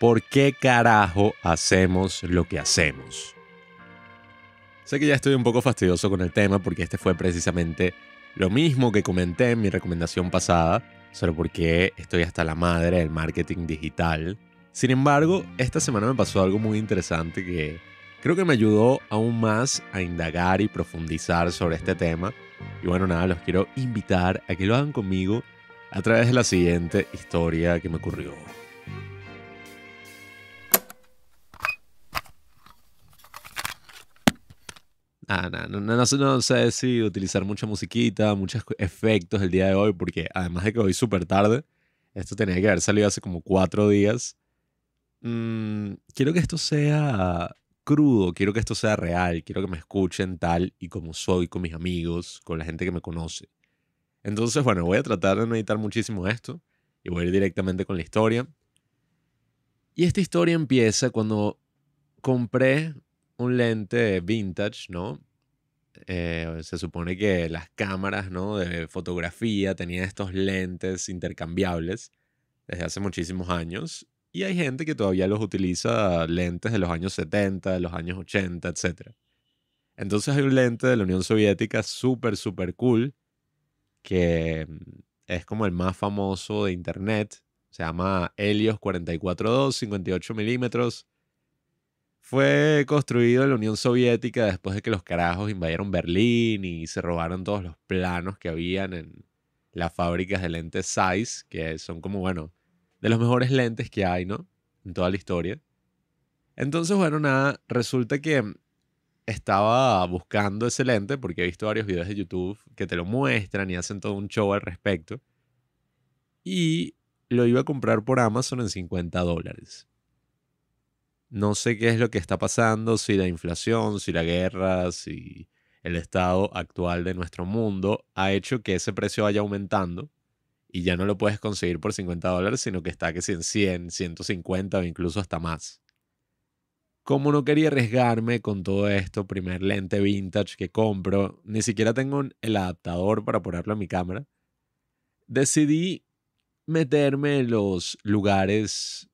¿por qué carajo hacemos lo que hacemos? Sé que ya estoy un poco fastidioso con el tema porque este fue precisamente lo mismo que comenté en mi recomendación pasada, solo porque estoy hasta la madre del marketing digital. Sin embargo, esta semana me pasó algo muy interesante que creo que me ayudó aún más a indagar y profundizar sobre este tema. Y bueno, nada, los quiero invitar a que lo hagan conmigo a través de la siguiente historia que me ocurrió. Ah, no, no, sé si utilizar mucha musiquita, muchos efectos el día de hoy, porque además de que hoy súper tarde, esto tenía que haber salido hace como cuatro días. Mm, quiero que esto sea crudo, quiero que esto sea real, quiero que me escuchen tal y como soy con mis amigos, con la gente que me conoce. Entonces, bueno, voy a tratar de no editar muchísimo esto y voy a ir directamente con la historia. Y esta historia empieza cuando compré un lente vintage, ¿no? Eh, se supone que las cámaras ¿no? de fotografía tenían estos lentes intercambiables desde hace muchísimos años y hay gente que todavía los utiliza lentes de los años 70, de los años 80, etc. Entonces hay un lente de la Unión Soviética súper, súper cool que mm, es como el más famoso de internet. Se llama Helios 44-2, 58 milímetros fue construido en la Unión Soviética después de que los carajos invadieron Berlín y se robaron todos los planos que habían en las fábricas de lentes Zeiss, que son como, bueno, de los mejores lentes que hay, ¿no? En toda la historia. Entonces, bueno, nada, resulta que estaba buscando ese lente porque he visto varios videos de YouTube que te lo muestran y hacen todo un show al respecto. Y lo iba a comprar por Amazon en 50 dólares. No sé qué es lo que está pasando, si la inflación, si la guerra, si el estado actual de nuestro mundo ha hecho que ese precio vaya aumentando y ya no lo puedes conseguir por 50 dólares, sino que está que en 100, 150 o incluso hasta más. Como no quería arriesgarme con todo esto, primer lente vintage que compro, ni siquiera tengo el adaptador para ponerlo en mi cámara, decidí meterme en los lugares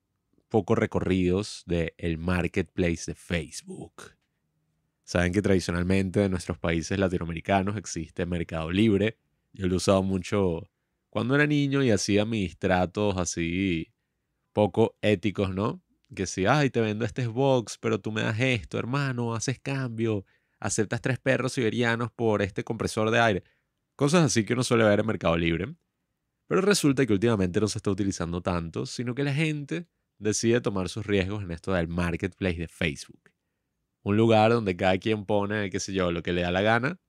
pocos recorridos del marketplace de Facebook. Saben que tradicionalmente en nuestros países latinoamericanos existe Mercado Libre. Yo lo he usado mucho cuando era niño y hacía mis tratos así poco éticos, ¿no? Que si, ay, te vendo este box, pero tú me das esto, hermano, haces cambio, aceptas tres perros siberianos por este compresor de aire. Cosas así que uno suele ver en Mercado Libre. Pero resulta que últimamente no se está utilizando tanto, sino que la gente decide tomar sus riesgos en esto del marketplace de Facebook. Un lugar donde cada quien pone, qué sé yo, lo que le da la gana.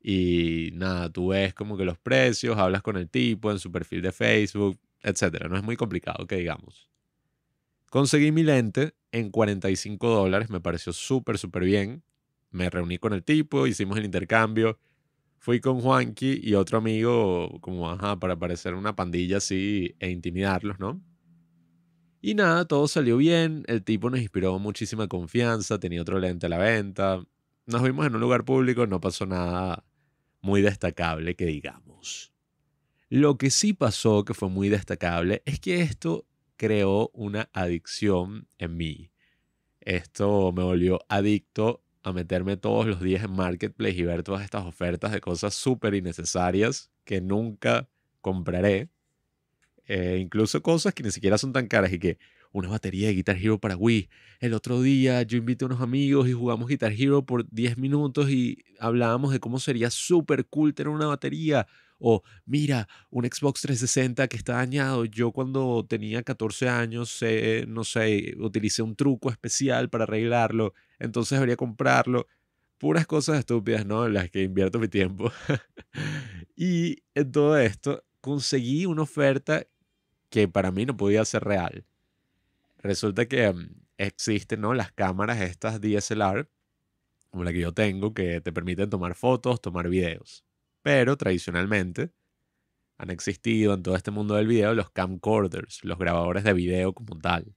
Y nada, tú ves como que los precios, hablas con el tipo en su perfil de Facebook, etc. No es muy complicado que digamos. Conseguí mi lente en 45 dólares, me pareció súper, súper bien. Me reuní con el tipo, hicimos el intercambio. Fui con Juanqui y otro amigo, como ajá, para parecer una pandilla así e intimidarlos, ¿no? Y nada, todo salió bien, el tipo nos inspiró muchísima confianza, tenía otro lente a la venta, nos vimos en un lugar público, no pasó nada muy destacable que digamos. Lo que sí pasó que fue muy destacable es que esto creó una adicción en mí. Esto me volvió adicto a meterme todos los días en Marketplace y ver todas estas ofertas de cosas súper innecesarias que nunca compraré eh, incluso cosas que ni siquiera son tan caras y que una batería de Guitar Hero para Wii. El otro día yo invité a unos amigos y jugamos Guitar Hero por 10 minutos y hablábamos de cómo sería súper cool tener una batería. O mira, un Xbox 360 que está dañado. Yo cuando tenía 14 años, no sé, utilicé un truco especial para arreglarlo. Entonces debería comprarlo. Puras cosas estúpidas, ¿no? En las que invierto mi tiempo. y en todo esto conseguí una oferta que para mí no podía ser real. Resulta que mm, existen ¿no? las cámaras estas DSLR, como la que yo tengo, que te permiten tomar fotos, tomar videos. Pero tradicionalmente han existido en todo este mundo del video los camcorders, los grabadores de video como tal,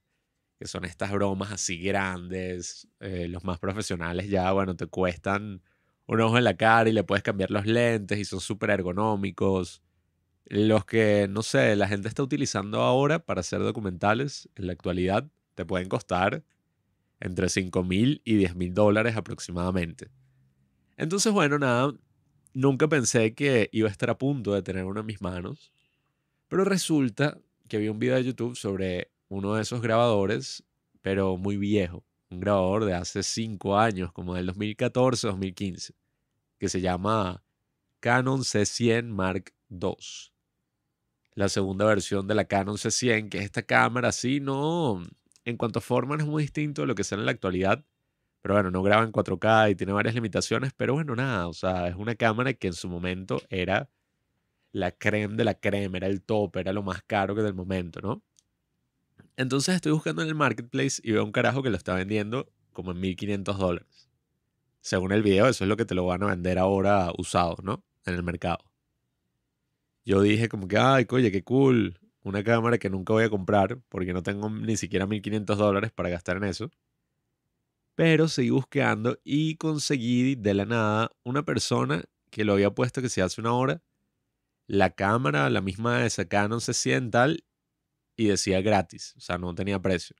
que son estas bromas así grandes, eh, los más profesionales ya, bueno, te cuestan un ojo en la cara y le puedes cambiar los lentes y son súper ergonómicos los que, no sé, la gente está utilizando ahora para hacer documentales en la actualidad, te pueden costar entre 5 mil y 10 mil dólares aproximadamente. Entonces, bueno, nada, nunca pensé que iba a estar a punto de tener uno en mis manos, pero resulta que vi un video de YouTube sobre uno de esos grabadores, pero muy viejo, un grabador de hace 5 años, como del 2014-2015, que se llama Canon C100 Mark II la segunda versión de la Canon C100, que es esta cámara, sí, no, en cuanto a forma no es muy distinto de lo que sea en la actualidad, pero bueno, no graba en 4K y tiene varias limitaciones, pero bueno, nada, o sea, es una cámara que en su momento era la creme de la creme, era el top, era lo más caro que del momento, ¿no? Entonces estoy buscando en el marketplace y veo un carajo que lo está vendiendo como en 1500 dólares. Según el video, eso es lo que te lo van a vender ahora usado, ¿no? En el mercado yo dije como que, ay, coye, qué cool, una cámara que nunca voy a comprar porque no tengo ni siquiera 1.500 dólares para gastar en eso. Pero seguí buscando y conseguí de la nada una persona que lo había puesto que se hace una hora, la cámara, la misma de esa Canon se tal, y decía gratis, o sea, no tenía precio.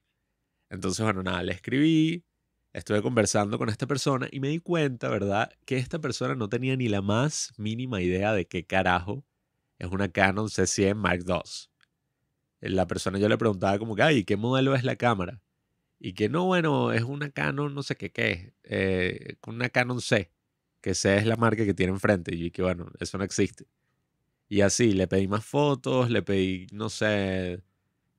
Entonces, bueno, nada, le escribí, estuve conversando con esta persona y me di cuenta, ¿verdad?, que esta persona no tenía ni la más mínima idea de qué carajo es una Canon C100 Mark II. Eh, la persona yo le preguntaba como que, ay, ¿qué modelo es la cámara? Y que no, bueno, es una Canon, no sé qué, qué es, eh, una Canon C, que C es la marca que tiene enfrente. Y que bueno, eso no existe. Y así, le pedí más fotos, le pedí, no sé,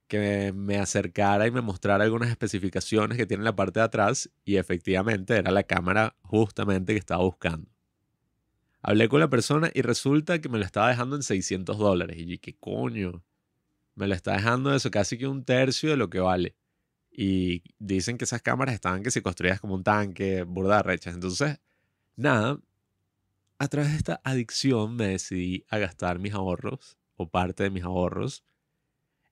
que me acercara y me mostrara algunas especificaciones que tiene en la parte de atrás y efectivamente era la cámara justamente que estaba buscando. Hablé con la persona y resulta que me lo estaba dejando en 600 dólares. Y yo, ¿qué coño? Me lo está dejando eso, casi que un tercio de lo que vale. Y dicen que esas cámaras estaban que se construías como un tanque, burda rechas. Entonces, nada, a través de esta adicción me decidí a gastar mis ahorros, o parte de mis ahorros,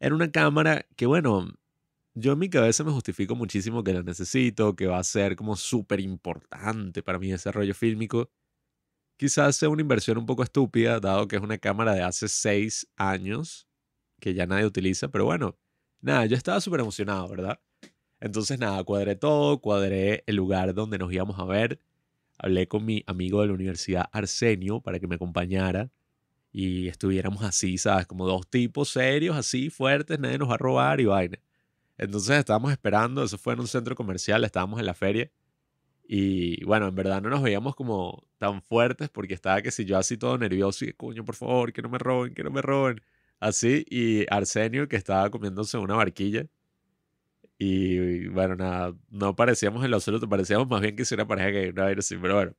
en una cámara que, bueno, yo en mi cabeza me justifico muchísimo que la necesito, que va a ser como súper importante para mi desarrollo fílmico quizás sea una inversión un poco estúpida, dado que es una cámara de hace seis años que ya nadie utiliza, pero bueno, nada, yo estaba súper emocionado, ¿verdad? Entonces, nada, cuadré todo, cuadré el lugar donde nos íbamos a ver. Hablé con mi amigo de la universidad, Arsenio, para que me acompañara y estuviéramos así, ¿sabes? Como dos tipos serios, así, fuertes, nadie nos va a robar y vaina. Entonces estábamos esperando, eso fue en un centro comercial, estábamos en la feria y bueno, en verdad no nos veíamos como tan fuertes porque estaba que si yo así todo nervioso y coño, por favor, que no me roben, que no me roben. Así, y Arsenio que estaba comiéndose una barquilla. Y, bueno, nada, no parecíamos en lo absoluto, parecíamos más bien que si una pareja que no era así, pero bueno.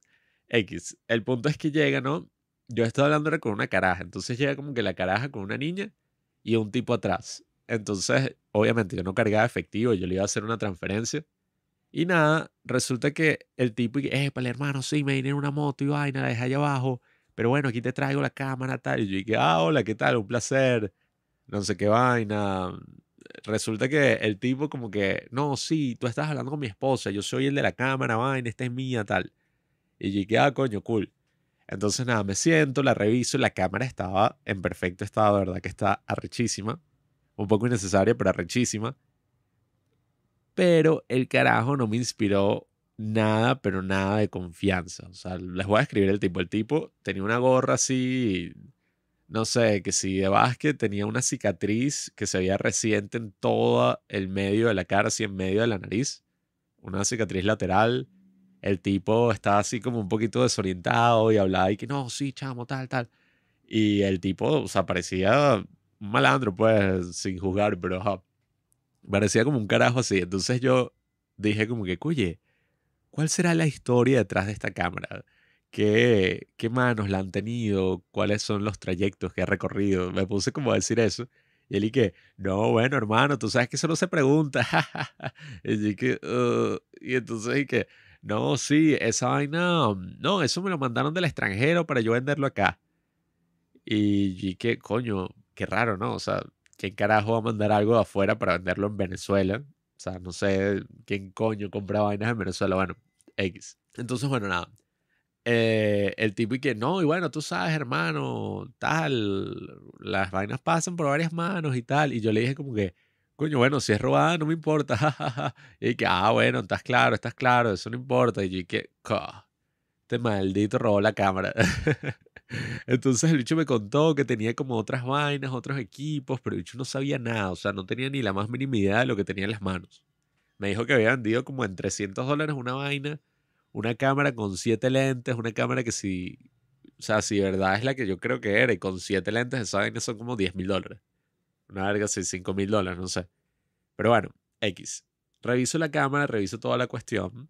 X. El punto es que llega, ¿no? Yo estaba hablando con una caraja, entonces llega como que la caraja con una niña y un tipo atrás. Entonces, obviamente, yo no cargaba efectivo, yo le iba a hacer una transferencia. Y nada, resulta que el tipo, eh, para el hermano, sí, me viene en una moto y vaina, la dejé ahí abajo, pero bueno, aquí te traigo la cámara, tal. Y yo dije, ah, hola, ¿qué tal? Un placer, no sé qué vaina. Resulta que el tipo como que, no, sí, tú estás hablando con mi esposa, yo soy el de la cámara, vaina, esta es mía, tal. Y yo dije, ah, coño, cool. Entonces nada, me siento, la reviso, la cámara estaba en perfecto estado, verdad que está arrechísima, un poco innecesaria, pero arrechísima pero el carajo no me inspiró nada, pero nada de confianza. O sea, les voy a escribir el tipo. El tipo tenía una gorra así, no sé, que si de básquet tenía una cicatriz que se veía reciente en todo el medio de la cara, así en medio de la nariz. Una cicatriz lateral. El tipo estaba así como un poquito desorientado y hablaba y que no, sí, chamo, tal, tal. Y el tipo, o sea, parecía un malandro, pues, sin juzgar, pero parecía como un carajo así. Entonces yo dije como que, oye, ¿cuál será la historia detrás de esta cámara? ¿Qué, ¿Qué manos la han tenido? ¿Cuáles son los trayectos que ha recorrido? Me puse como a decir eso. Y él y que, no, bueno, hermano, tú sabes que eso no se pregunta. y, y entonces dije, que, no, sí, esa vaina, no, eso me lo mandaron del extranjero para yo venderlo acá. Y, dije, que, coño, qué raro, ¿no? O sea, ¿quién carajo va a mandar algo de afuera para venderlo en Venezuela? O sea, no sé quién coño compra vainas en Venezuela. Bueno, X. Entonces, bueno, nada. Eh, el tipo y que no, y bueno, tú sabes, hermano, tal, las vainas pasan por varias manos y tal. Y yo le dije como que, coño, bueno, si es robada, no me importa. y que, ah, bueno, estás claro, estás claro, eso no importa. Y yo y que, este maldito robó la cámara. Entonces el bicho me contó que tenía como otras vainas, otros equipos, pero el bicho no sabía nada, o sea, no tenía ni la más mínima idea de lo que tenía en las manos. Me dijo que había vendido como en 300 dólares una vaina, una cámara con siete lentes, una cámara que si, o sea, si verdad es la que yo creo que era, y con siete lentes esa vaina son como 10 mil dólares. Una verga, si 5 mil dólares, no sé. Pero bueno, X. Reviso la cámara, reviso toda la cuestión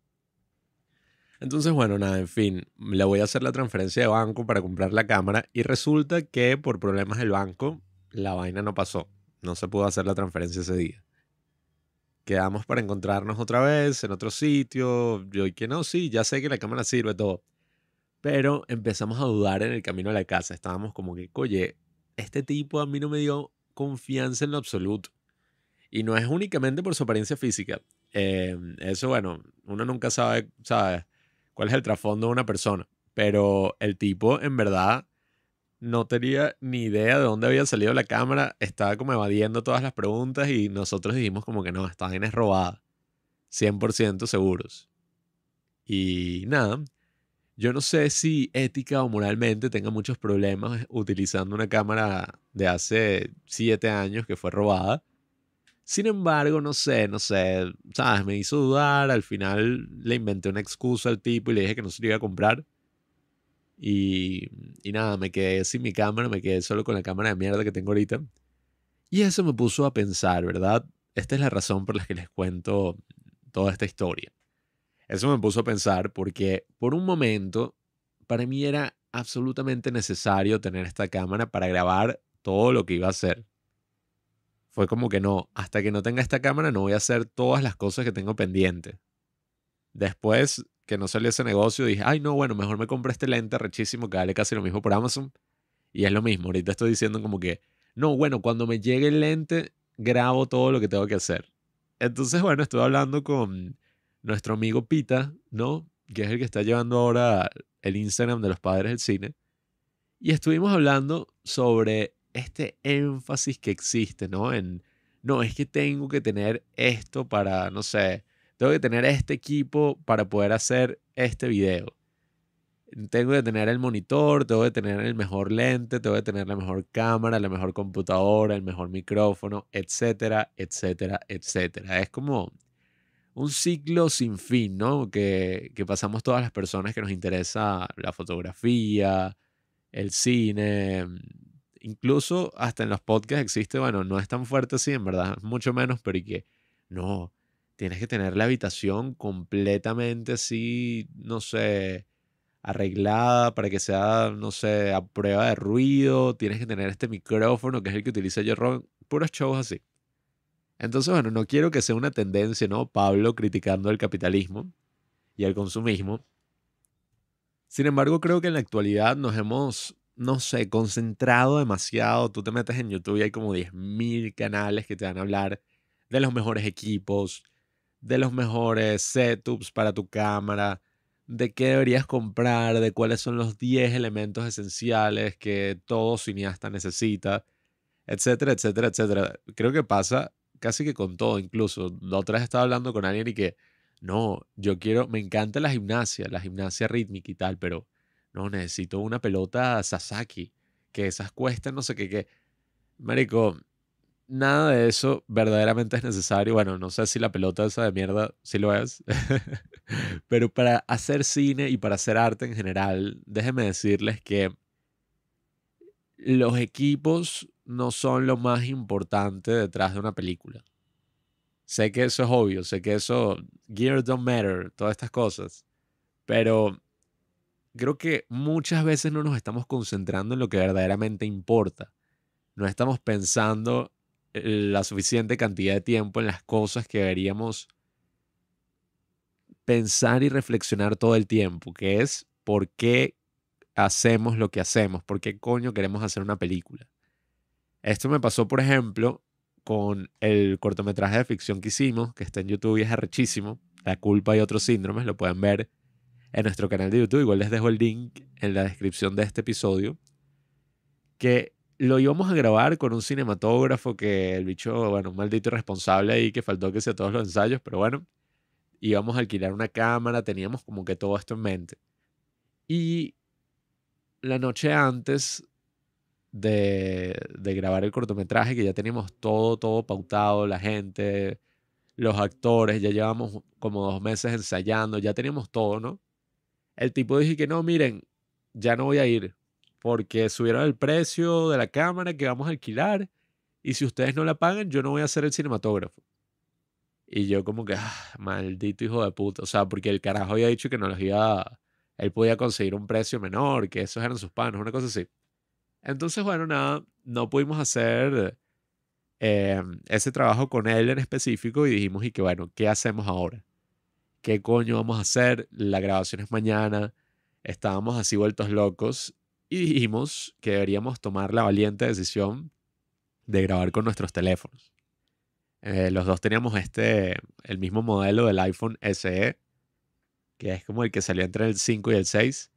entonces, bueno, nada, en fin, le voy a hacer la transferencia de banco para comprar la cámara y resulta que por problemas del banco, la vaina no pasó. No se pudo hacer la transferencia ese día. Quedamos para encontrarnos otra vez en otro sitio. Yo, y que no, sí, ya sé que la cámara sirve todo. Pero empezamos a dudar en el camino a la casa. Estábamos como que, oye, este tipo a mí no me dio confianza en lo absoluto. Y no es únicamente por su apariencia física. Em, eso, bueno, uno nunca sabe, ¿sabes? cuál es el trasfondo de una persona. Pero el tipo, en verdad, no tenía ni idea de dónde había salido la cámara. Estaba como evadiendo todas las preguntas y nosotros dijimos como que no, esta bien, es robada. 100% seguros. Y nada, yo no sé si ética o moralmente tenga muchos problemas utilizando una cámara de hace 7 años que fue robada, sin embargo, no sé, no sé, ¿sabes? Me hizo dudar. Al final le inventé una excusa al tipo y le dije que no se lo iba a comprar. Y, y nada, me quedé sin mi cámara, me quedé solo con la cámara de mierda que tengo ahorita. Y eso me puso a pensar, ¿verdad? Esta es la razón por la que les cuento toda esta historia. Eso me puso a pensar porque por un momento para mí era absolutamente necesario tener esta cámara para grabar todo lo que iba a hacer fue como que no, hasta que no tenga esta cámara no voy a hacer todas las cosas que tengo pendiente. Después que no salió ese negocio, dije, ay no, bueno, mejor me compré este lente rechísimo que vale casi lo mismo por Amazon. Y es lo mismo, ahorita estoy diciendo como que, no, bueno, cuando me llegue el lente, grabo todo lo que tengo que hacer. Entonces, bueno, estuve hablando con nuestro amigo Pita, ¿no? Que es el que está llevando ahora el Instagram de los padres del cine. Y estuvimos hablando sobre este énfasis que existe, ¿no? En, no, es que tengo que tener esto para, no sé, tengo que tener este equipo para poder hacer este video. Tengo que tener el monitor, tengo que tener el mejor lente, tengo que tener la mejor cámara, la mejor computadora, el mejor micrófono, etcétera, etcétera, etcétera. Es como un ciclo sin fin, ¿no? Que, que pasamos todas las personas que nos interesa la fotografía, el cine, incluso hasta en los podcasts existe, bueno, no es tan fuerte así, en verdad, mucho menos, pero y que no, tienes que tener la habitación completamente así, no sé, arreglada para que sea, no sé, a prueba de ruido, tienes que tener este micrófono que es el que utiliza yo, puros shows así. Entonces, bueno, no quiero que sea una tendencia, ¿no? Pablo criticando el capitalismo y el consumismo. Sin embargo, creo que en la actualidad nos hemos no sé, concentrado demasiado. Tú te metes en YouTube y hay como 10.000 canales que te van a hablar de los mejores equipos, de los mejores setups para tu cámara, de qué deberías comprar, de cuáles son los 10 elementos esenciales que todo cineasta necesita, etcétera, etcétera, etcétera. Creo que pasa casi que con todo, incluso. La otra vez estaba hablando con alguien y que, no, yo quiero, me encanta la gimnasia, la gimnasia rítmica y tal, pero no, necesito una pelota Sasaki, que esas cuestan no sé qué, qué. Marico, nada de eso verdaderamente es necesario. Bueno, no sé si la pelota esa de mierda sí lo es. Pero para hacer cine y para hacer arte en general, déjenme decirles que los equipos no son lo más importante detrás de una película. Sé que eso es obvio, sé que eso, gear don't matter, todas estas cosas. Pero creo que muchas veces no nos estamos concentrando en lo que verdaderamente importa. No estamos pensando eh, la suficiente cantidad de tiempo en las cosas que deberíamos pensar y reflexionar todo el tiempo, que es por qué hacemos lo que hacemos, por qué coño queremos hacer una película. Esto me pasó, por ejemplo, con el cortometraje de ficción que hicimos, que está en YouTube y es arrechísimo, La culpa y otros síndromes, lo pueden ver en nuestro canal de YouTube. Igual les dejo el link en la descripción de este episodio. Que lo íbamos a grabar con un cinematógrafo que el bicho, bueno, un maldito irresponsable ahí que faltó que sea todos los ensayos, pero bueno, íbamos a alquilar una cámara, teníamos como que todo esto en mente. Y la noche antes de, de grabar el cortometraje, que ya teníamos todo, todo pautado, la gente, los actores, ya llevamos como dos meses ensayando, ya teníamos todo, ¿no? El tipo dijo que no, miren, ya no voy a ir porque subieron el precio de la cámara que vamos a alquilar y si ustedes no la pagan, yo no voy a ser el cinematógrafo. Y yo como que, ah, maldito hijo de puta, o sea, porque el carajo había dicho que no los iba, él podía conseguir un precio menor, que esos eran sus panos, una cosa así. Entonces, bueno, nada, no pudimos hacer eh, ese trabajo con él en específico y dijimos, y que bueno, ¿qué hacemos ahora? ¿qué coño vamos a hacer? La grabación es mañana. Estábamos así vueltos locos y dijimos que deberíamos tomar la valiente decisión de grabar con nuestros teléfonos. Eh, los dos teníamos este, el mismo modelo del iPhone SE, que es como el que salió entre el 5 y el 6.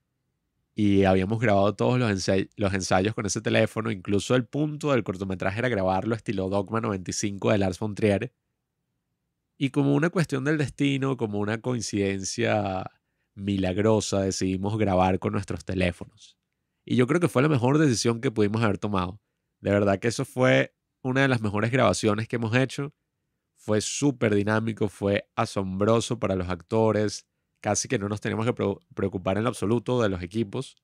Y habíamos grabado todos los, los ensayos con ese teléfono. Incluso el punto del cortometraje era grabarlo estilo Dogma 95 de Lars von Trier y como una cuestión del destino, como una coincidencia milagrosa, decidimos grabar con nuestros teléfonos. Y yo creo que fue la mejor decisión que pudimos haber tomado. De verdad que eso fue una de las mejores grabaciones que hemos hecho. Fue súper dinámico, fue asombroso para los actores. Casi que no nos teníamos que preocupar en lo absoluto de los equipos,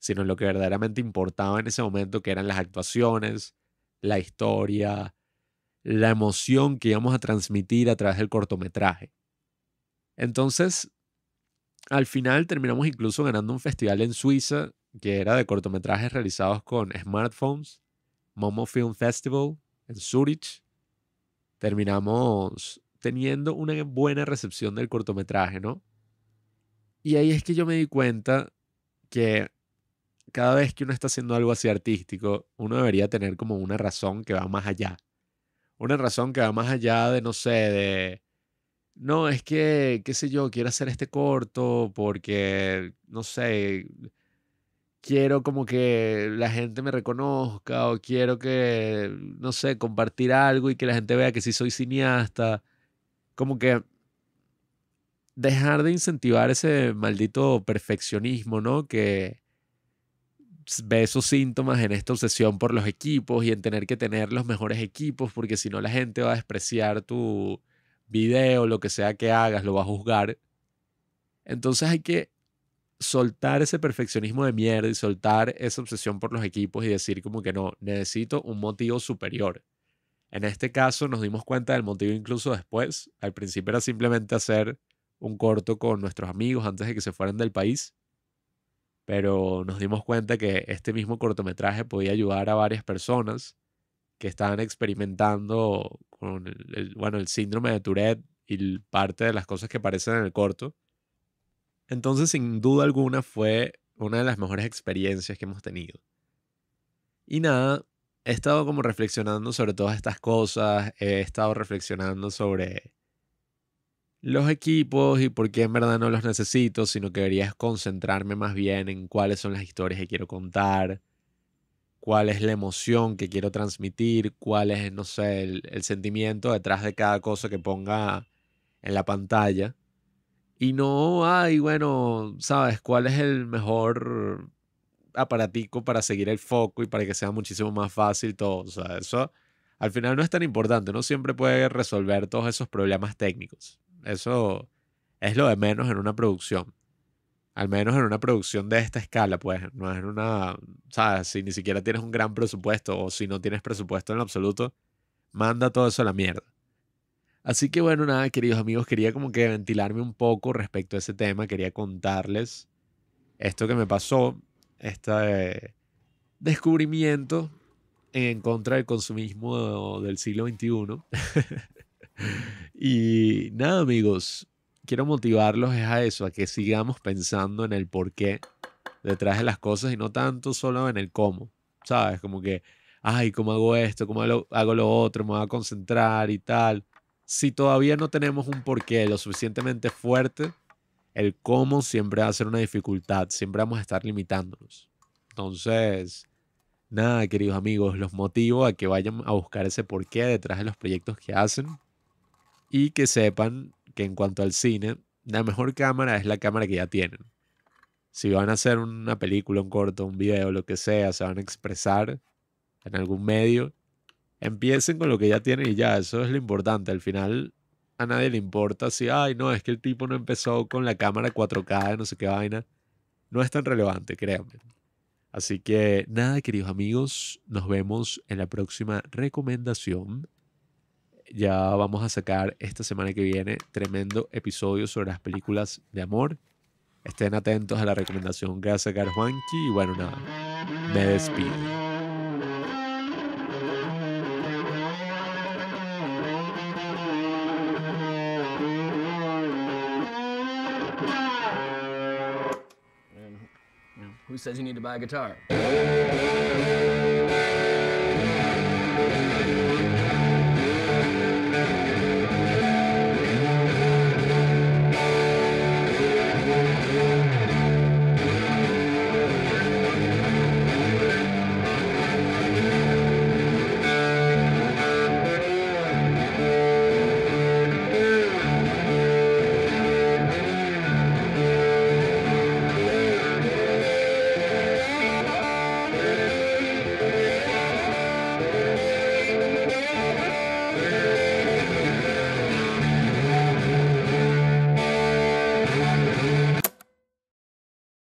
sino en lo que verdaderamente importaba en ese momento, que eran las actuaciones, la historia, la emoción que íbamos a transmitir a través del cortometraje. Entonces, al final terminamos incluso ganando un festival en Suiza que era de cortometrajes realizados con smartphones, Momo Film Festival en Zurich. Terminamos teniendo una buena recepción del cortometraje, ¿no? Y ahí es que yo me di cuenta que cada vez que uno está haciendo algo así artístico, uno debería tener como una razón que va más allá una razón que va más allá de, no sé, de, no, es que, qué sé yo, quiero hacer este corto porque, no sé, quiero como que la gente me reconozca o quiero que, no sé, compartir algo y que la gente vea que sí soy cineasta. Como que dejar de incentivar ese maldito perfeccionismo, ¿no? Que, ve esos síntomas en esta obsesión por los equipos y en tener que tener los mejores equipos, porque si no la gente va a despreciar tu video, lo que sea que hagas, lo va a juzgar. Entonces hay que soltar ese perfeccionismo de mierda y soltar esa obsesión por los equipos y decir como que no, necesito un motivo superior. En este caso nos dimos cuenta del motivo incluso después. Al principio era simplemente hacer un corto con nuestros amigos antes de que se fueran del país pero nos dimos cuenta que este mismo cortometraje podía ayudar a varias personas que estaban experimentando con el, bueno, el síndrome de Tourette y parte de las cosas que aparecen en el corto. Entonces, sin duda alguna, fue una de las mejores experiencias que hemos tenido. Y nada, he estado como reflexionando sobre todas estas cosas, he estado reflexionando sobre los equipos y por qué en verdad no los necesito, sino que debería concentrarme más bien en cuáles son las historias que quiero contar, cuál es la emoción que quiero transmitir, cuál es, no sé, el, sentimiento detrás de cada cosa que ponga en la pantalla. Y no, ay, bueno, ¿sabes cuál es el mejor aparatico para seguir el foco y para que sea muchísimo más fácil todo? O sea, eso al final no es tan importante, no siempre puede resolver todos esos problemas técnicos. Eso es lo de menos en una producción. Al menos en una producción de esta escala, pues. No es una. ¿Sabes? Si ni siquiera tienes un gran presupuesto o si no tienes presupuesto en absoluto, manda todo eso a la mierda. Así que bueno, nada, queridos amigos, quería como que ventilarme un poco respecto a ese tema. Quería contarles esto que me pasó, este descubrimiento en contra del consumismo del siglo XXI. y nada, amigos, quiero motivarlos es a eso, a que sigamos pensando en el porqué detrás de las cosas y no tanto solo en el cómo, ¿sabes? Como que, ay, ¿cómo hago esto? ¿Cómo hago lo otro? ¿Me voy a concentrar y tal? Si todavía no tenemos un porqué lo suficientemente fuerte, el cómo siempre va a ser una dificultad, siempre vamos a estar limitándonos. Entonces, nada, queridos amigos, los motivo a que vayan a buscar ese porqué detrás de los proyectos que hacen y que sepan que en cuanto al cine, la mejor cámara es la cámara que ya tienen. Si van a hacer una película, un corto, un video, lo que sea, se van a expresar en algún medio, empiecen con lo que ya tienen y ya, eso es lo importante. Al final a nadie le importa si, ay, no, es que el tipo no empezó con la cámara 4K, no sé qué vaina. No es tan relevante, créanme. Así que nada, queridos amigos, nos vemos en la próxima recomendación. Ya vamos a sacar esta semana que viene tremendo episodio sobre las películas de amor. Estén atentos a la recomendación que va a sacar Juanqui. Y bueno, nada, me despido.